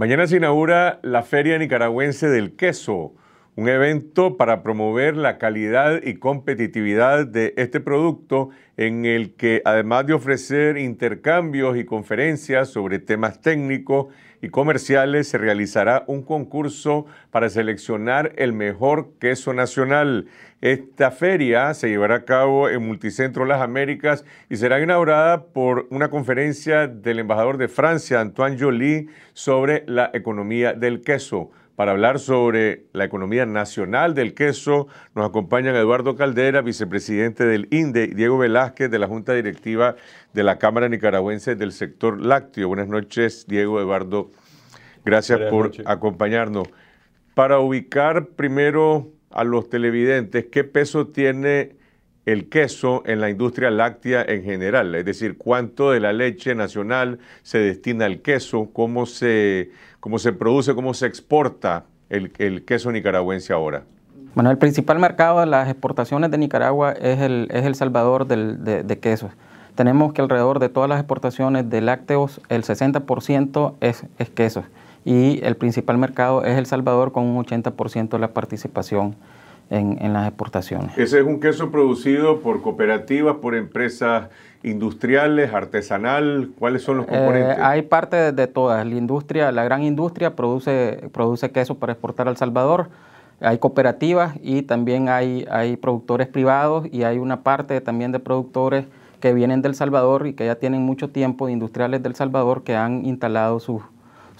Mañana se inaugura la Feria Nicaragüense del Queso, un evento para promover la calidad y competitividad de este producto en el que además de ofrecer intercambios y conferencias sobre temas técnicos, y comerciales se realizará un concurso para seleccionar el mejor queso nacional. Esta feria se llevará a cabo en Multicentro Las Américas y será inaugurada por una conferencia del embajador de Francia, Antoine Joly, sobre la economía del queso. Para hablar sobre la economía nacional del queso, nos acompañan Eduardo Caldera, vicepresidente del INDE, y Diego Velázquez, de la Junta Directiva de la Cámara Nicaragüense del Sector Lácteo. Buenas noches, Diego, Eduardo. Gracias por acompañarnos. Para ubicar primero a los televidentes, ¿qué peso tiene el queso en la industria láctea en general? Es decir, ¿cuánto de la leche nacional se destina al queso? ¿Cómo se cómo se produce, cómo se exporta el, queso nicaragüense ahora? Bueno, el principal mercado de las exportaciones de Nicaragua es el, es el salvador del, de, quesos. Tenemos que alrededor de todas las exportaciones de lácteos, el 60% es, es y el principal mercado es El Salvador con un 80% de la participación en, las exportaciones. Ese es un queso producido por cooperativas, por empresas industriales, artesanal, ¿cuáles son los eh, componentes? hay parte de, todas. La industria, la gran industria produce, produce queso para exportar a El Salvador. Hay cooperativas y también hay, hay productores privados y hay una parte también de productores que vienen del Salvador y que ya tienen mucho tiempo, de industriales del Salvador, que han instalado sus,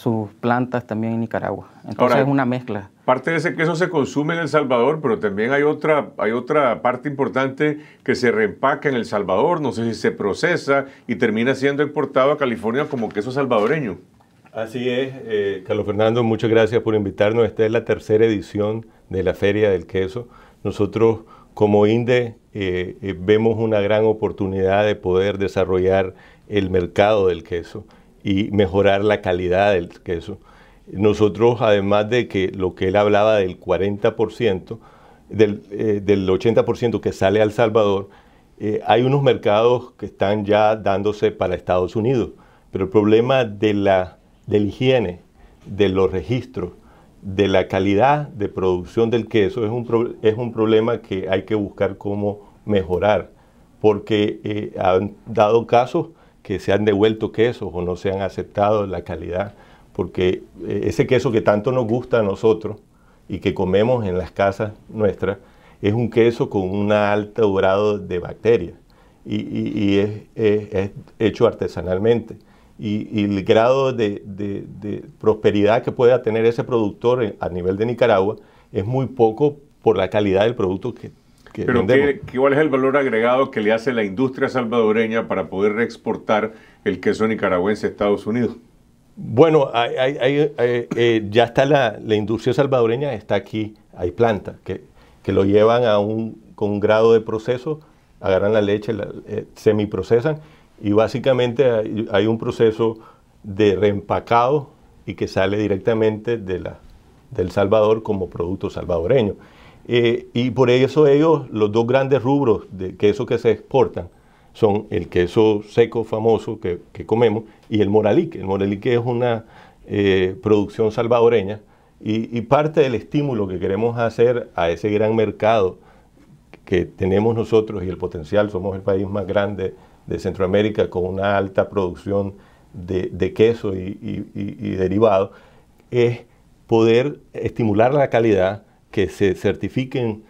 sus plantas también en Nicaragua. Entonces es una mezcla. Parte de ese queso se consume en El Salvador, pero también hay otra, hay otra parte importante que se reempaca en El Salvador, no sé si se procesa y termina siendo exportado a California como queso salvadoreño. Así es, eh, Carlos Fernando, muchas gracias por invitarnos. Esta es la tercera edición de la Feria del Queso. Nosotros como INDE eh, eh, vemos una gran oportunidad de poder desarrollar el mercado del queso y mejorar la calidad del queso. Nosotros, además de que lo que él hablaba del 40%, del, 80% eh, que sale a El Salvador, eh, hay unos mercados que están ya dándose para Estados Unidos, pero el problema de la, del higiene, de los registros, de la calidad de producción del queso es un, es un problema que hay que buscar cómo mejorar, porque eh, han dado casos que se han devuelto quesos o no se han aceptado la calidad, porque eh, ese queso que tanto nos gusta a nosotros y que comemos en las casas nuestras, es un queso con un alto grado de bacterias y, es, hecho artesanalmente. Y, el grado de, de, prosperidad que pueda tener ese productor a nivel de Nicaragua es muy poco por la calidad del producto que, pero ¿qué, ¿cuál es el valor agregado que le hace la industria salvadoreña para poder exportar el queso nicaragüense a Estados Unidos? Bueno, eh, eh, ya está la, industria salvadoreña, está aquí, hay plantas que, lo llevan a un, con un grado de proceso, agarran la leche, la, eh, semiprocesan y básicamente hay, hay, un proceso de reempacado y que sale directamente de la, del Salvador como producto salvadoreño. Eh, y por eso ellos, los dos grandes rubros de queso que se exportan son el queso seco famoso que, comemos y el moralique. El moralique es una eh, producción salvadoreña y, parte del estímulo que queremos hacer a ese gran mercado que tenemos nosotros y el potencial, somos el país más grande de Centroamérica con una alta producción de, queso y, y derivados, es poder estimular la calidad, que se certifiquen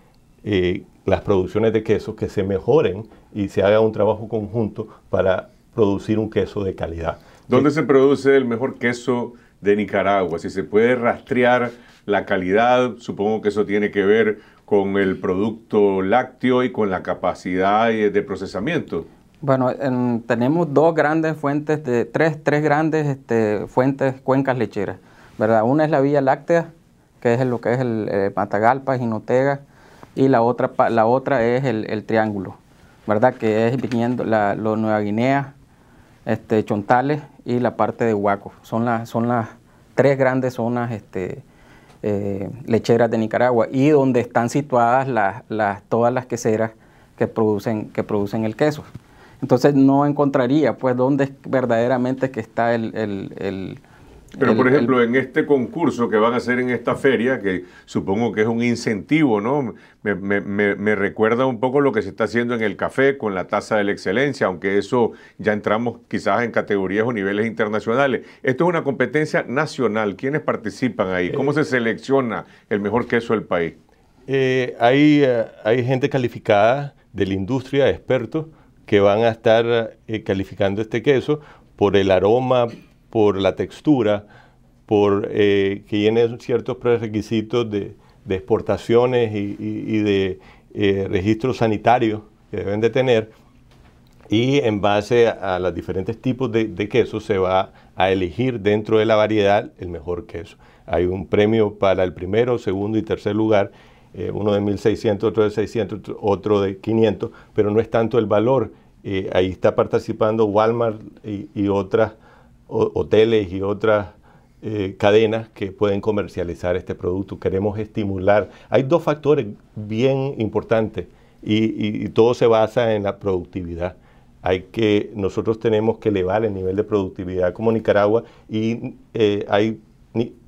eh, las producciones de quesos, que se mejoren y se haga un trabajo conjunto para producir un queso de calidad. ¿Dónde eh, se produce el mejor queso de Nicaragua? Si se puede rastrear la calidad, supongo que eso tiene que ver con el producto lácteo y con la capacidad eh, de procesamiento. Bueno, tenemos dos grandes fuentes, de, tres, tres grandes este, fuentes cuencas lecheras, ¿verdad? Una es la Vía Láctea, que es lo que es el eh, Matagalpa, Jinotega, y la otra, la otra es el, Triángulo, ¿verdad? Que es viniendo la, Nueva Guinea, este, Chontales y la parte de Huaco. Son las, son las tres grandes zonas este, eh, lecheras de Nicaragua y donde están situadas las, todas las queseras que producen, que producen el queso. Entonces no encontraría pues dónde verdaderamente que está el pero, por ejemplo, en este concurso que van a hacer en esta feria, que supongo que es un incentivo, ¿no? Me, me, me, recuerda un poco lo que se está haciendo en el café con la tasa de la excelencia, aunque eso ya entramos quizás en categorías o niveles internacionales. Esto es una competencia nacional. ¿Quiénes participan ahí? Eh, ¿Cómo se selecciona el mejor queso del país? Eh, hay, eh, hay gente calificada de la industria, expertos, que van a estar calificando este queso por el aroma, por la textura, por eh, que tiene ciertos prerequisitos de, exportaciones y, de eh, registros sanitarios que deben de tener. Y en base a, los diferentes tipos de, queso se va a elegir dentro de la variedad el mejor queso. Hay un premio para el primero, segundo y tercer lugar, eh, uno de 1.600, otro de 600, otro de 500, pero no es tanto el valor. Eh, ahí está participando Walmart y, y otras hoteles y otras eh, cadenas que pueden comercializar este producto. Queremos estimular. Hay dos factores bien importantes y, todo se basa en la productividad. Hay que, nosotros tenemos que elevar el nivel de productividad como Nicaragua y eh, hay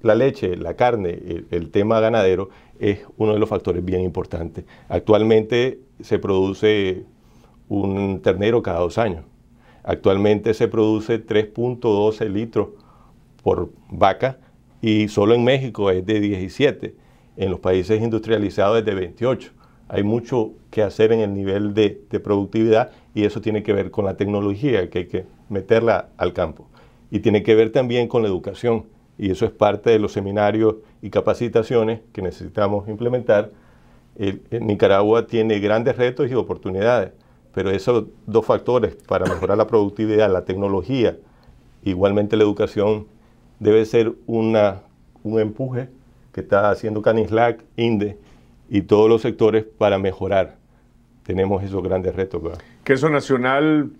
la leche, la carne, el, tema ganadero es uno de los factores bien importantes. Actualmente se produce un ternero cada dos años Actualmente se produce 3.12 litros por vaca y solo en México es de 17, en los países industrializados es de 28. Hay mucho que hacer en el nivel de, productividad y eso tiene que ver con la tecnología que hay que meterla al campo. Y tiene que ver también con la educación y eso es parte de los seminarios y capacitaciones que necesitamos implementar. Nicaragua tiene grandes retos y oportunidades pero esos dos factores para mejorar la productividad, la tecnología, igualmente la educación, debe ser una, un empuje que está haciendo Canislac, INDE y todos los sectores para mejorar. Tenemos esos grandes retos. Queso nacional,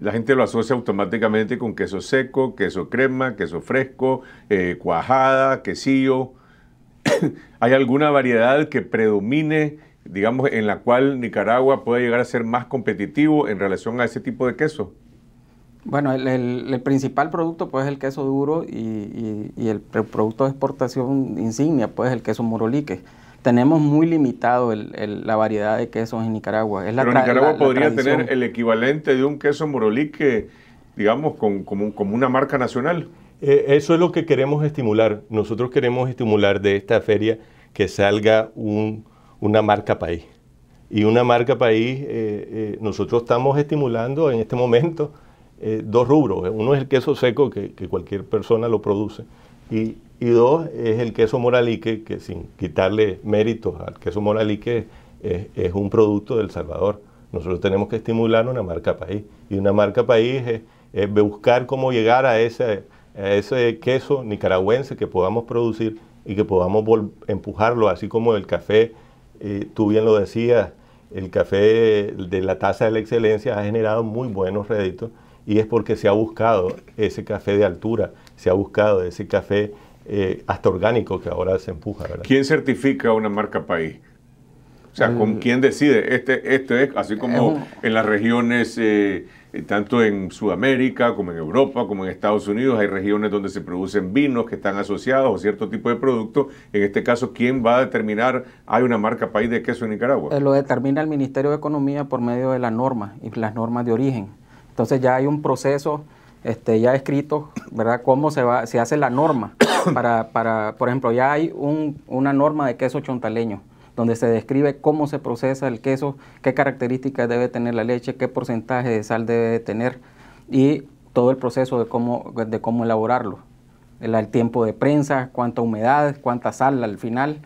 la gente lo asocia automáticamente con queso seco, queso crema, queso fresco, eh, cuajada, quesillo. ¿Hay alguna variedad que predomine digamos, en la cual Nicaragua puede llegar a ser más competitivo en relación a ese tipo de queso? Bueno, el, principal producto pues es el queso duro y, el producto de exportación insignia pues es el queso morolique. Tenemos muy limitado la variedad de quesos en Nicaragua. Es la Pero Nicaragua podría tener el equivalente de un queso morolique, digamos, como, una marca nacional. Eh, eso es lo que queremos estimular. Nosotros queremos estimular de esta feria que salga un, una marca país. Y una marca país, eh, eh, nosotros estamos estimulando en este momento eh, dos rubros. Uno es el queso seco, que, cualquier persona lo produce, y, dos es el queso moralique, que sin quitarle méritos al queso moralique es, es un producto del Salvador. Nosotros tenemos que estimular una marca país. Y una marca país es, buscar cómo llegar a ese, ese queso nicaragüense que podamos producir y que podamos empujarlo, así como el café eh, tú bien lo decías, el café de la tasa de la excelencia ha generado muy buenos réditos y es porque se ha buscado ese café de altura, se ha buscado ese café eh, hasta orgánico que ahora se empuja. ¿Quién certifica una marca país? O sea, ¿con mm. quién decide? Este, este es, así como en las regiones... Eh, eh, tanto en Sudamérica como en Europa, como en Estados Unidos, hay regiones donde se producen vinos que están asociados o cierto tipo de producto. En este caso, ¿quién va a determinar hay una marca país de queso en Nicaragua? Eh, lo determina el Ministerio de Economía por medio de la norma y las normas de origen. Entonces ya hay un proceso este, ya escrito, ¿verdad? Cómo se, va, se hace la norma. Para, para por ejemplo, ya hay un, una norma de queso chontaleño donde se describe cómo se procesa el queso, qué características debe tener la leche, qué porcentaje de sal debe tener y todo el proceso de cómo, de cómo elaborarlo. El, tiempo de prensa, cuánta humedad, cuánta sal al final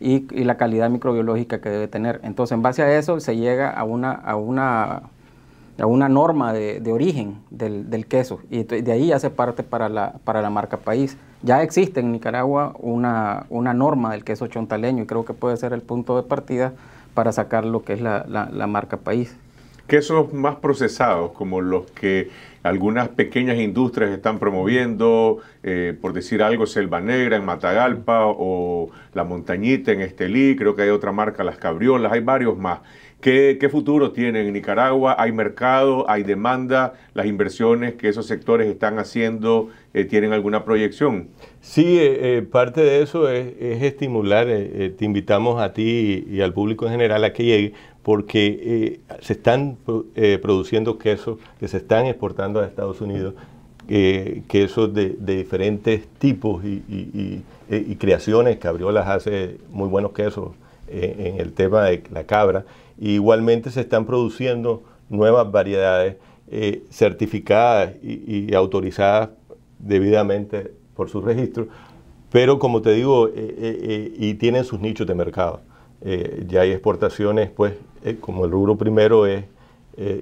y, la calidad microbiológica que debe tener. Entonces, en base a eso se llega a una, a una, norma de, origen del, queso y de ahí hace parte para la, para la marca país. Ya existe en Nicaragua una, una norma del queso chontaleño y creo que puede ser el punto de partida para sacar lo que es la, marca país. Quesos más procesados, como los que algunas pequeñas industrias están promoviendo, eh, por decir algo, Selva Negra en Matagalpa o La Montañita en Estelí, creo que hay otra marca, Las Cabriolas, hay varios más. ¿Qué, ¿Qué, futuro tiene en Nicaragua? ¿Hay mercado? ¿Hay demanda? ¿Las inversiones que esos sectores están haciendo eh, tienen alguna proyección. Sí, eh, eh, parte de eso es, estimular, te invitamos a ti y, al público en general a que llegue, porque se están produciendo quesos que se están exportando a Estados Unidos, quesos de, diferentes tipos y, creaciones, Cabriolas hace muy buenos quesos en el tema de la cabra. igualmente se están produciendo nuevas variedades certificadas y, autorizadas debidamente por sus registros, pero como te digo, eh, eh, eh, y tienen sus nichos de mercado. ya hay exportaciones, pues, como el rubro primero es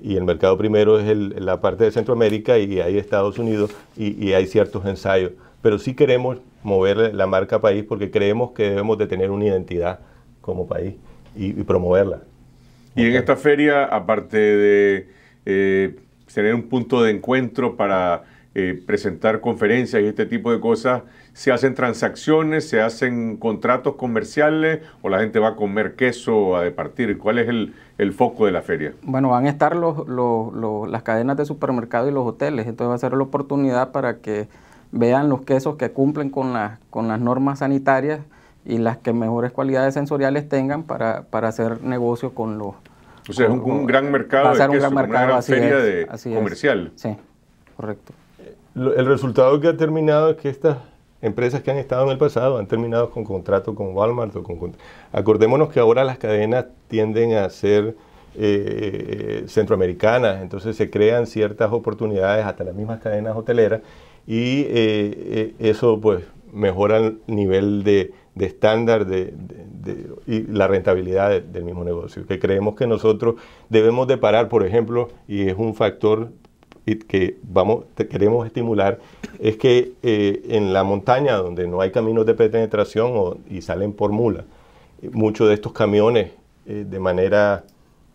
y el mercado primero es la parte de Centroamérica y hay Estados Unidos y, hay ciertos ensayos. Pero sí queremos mover la marca país porque creemos que debemos de tener una identidad como país y, promoverla. Y en esta feria, aparte de tener un punto de encuentro para eh, presentar conferencias y este tipo de cosas, se hacen transacciones, se hacen contratos comerciales o la gente va a comer queso a departir? ¿Cuál es el, foco de la feria? Bueno, van a estar los, los, las cadenas de supermercado y los hoteles, entonces va a ser la oportunidad para que vean los quesos que cumplen con, las con las normas sanitarias y las que mejores cualidades sensoriales tengan para, para hacer negocio con los... O sea, es un, gran mercado de queso, gran comercial. sí, correcto el resultado que ha terminado es que estas empresas que han estado en el pasado han terminado con contrato con Walmart o con... Acordémonos que ahora las cadenas tienden a ser eh, centroamericanas, entonces se crean ciertas oportunidades hasta las mismas cadenas hoteleras y eh, eh, eso pues mejora el nivel de, estándar y la rentabilidad del mismo negocio, que creemos que nosotros debemos de parar, por ejemplo, y es un factor que vamos, te queremos estimular es que eh, en la montaña donde no hay caminos de penetración y salen por mula, muchos de estos camiones eh, de manera,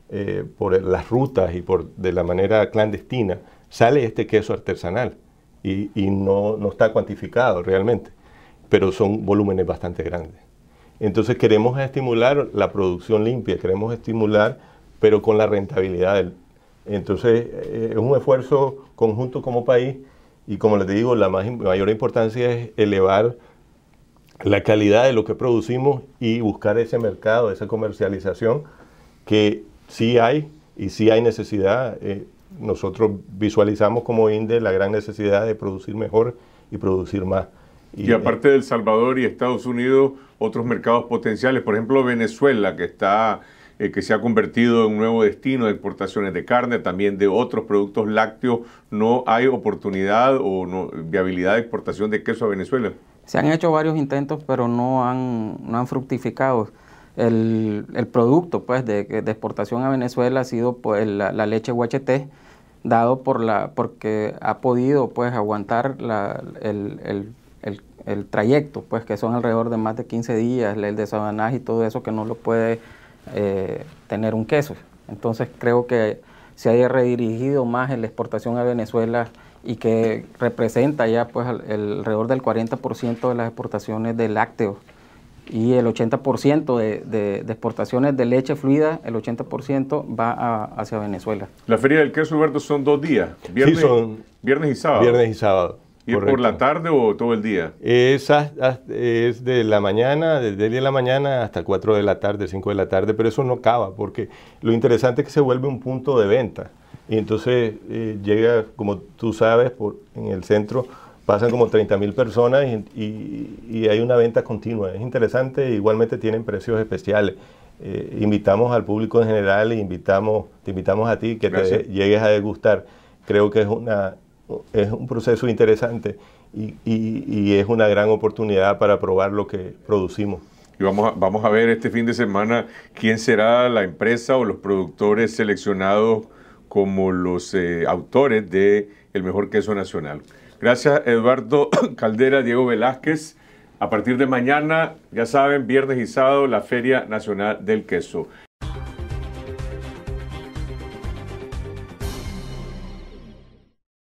eh, por las rutas y por, de la manera clandestina, sale este queso artesanal y, no, no está cuantificado realmente, pero son volúmenes bastante grandes. Entonces queremos estimular la producción limpia, queremos estimular, pero con la rentabilidad del, entonces, eh, es un esfuerzo conjunto como país y como les digo, la mayor importancia es elevar la calidad de lo que producimos y buscar ese mercado, esa comercialización que sí hay y sí hay necesidad. Eh, nosotros visualizamos como INDE la gran necesidad de producir mejor y producir más. Y, aparte de El Salvador y Estados Unidos, otros mercados potenciales, por ejemplo Venezuela, que está eh, que se ha convertido en un nuevo destino de exportaciones de carne, también de otros productos lácteos, no hay oportunidad o viabilidad de exportación de queso a Venezuela. Se han hecho varios intentos, pero no han, han fructificado. El, producto pues, de, exportación a Venezuela ha sido pues, la, leche UHT, dado por la, porque ha podido pues, aguantar el, trayecto, pues que son alrededor de más de 15 días, el desabanaje y todo eso que no lo puede eh, tener un queso. Entonces creo que se haya redirigido más en la exportación a Venezuela y que representa ya pues alrededor del 40% de las exportaciones de lácteos y el 80% de, de, de, exportaciones de leche fluida, el 80% va hacia Venezuela. La Feria del Queso, Alberto, son dos días, son viernes sábado. Viernes y sábado. ¿Y por la tarde o todo el día? Es, es de la mañana, desde el día de la mañana hasta 4 de la tarde, 5 de la tarde, pero eso no acaba, porque lo interesante es que se vuelve un punto de venta. Y entonces eh, llega, como tú sabes, por, en el centro pasan como 30 mil personas y, y, hay una venta continua. Es interesante, igualmente tienen precios especiales. Eh, invitamos al público en general invitamos, te invitamos a ti que te llegues a degustar. Creo que es una es un proceso interesante y, es una gran oportunidad para probar lo que producimos. Y vamos a, vamos a ver este fin de semana quién será la empresa o los productores seleccionados como los eh, autores de El Mejor Queso Nacional. Gracias Eduardo Caldera, Diego Velázquez. A partir de mañana, ya saben, viernes y sábado, la Feria Nacional del Queso.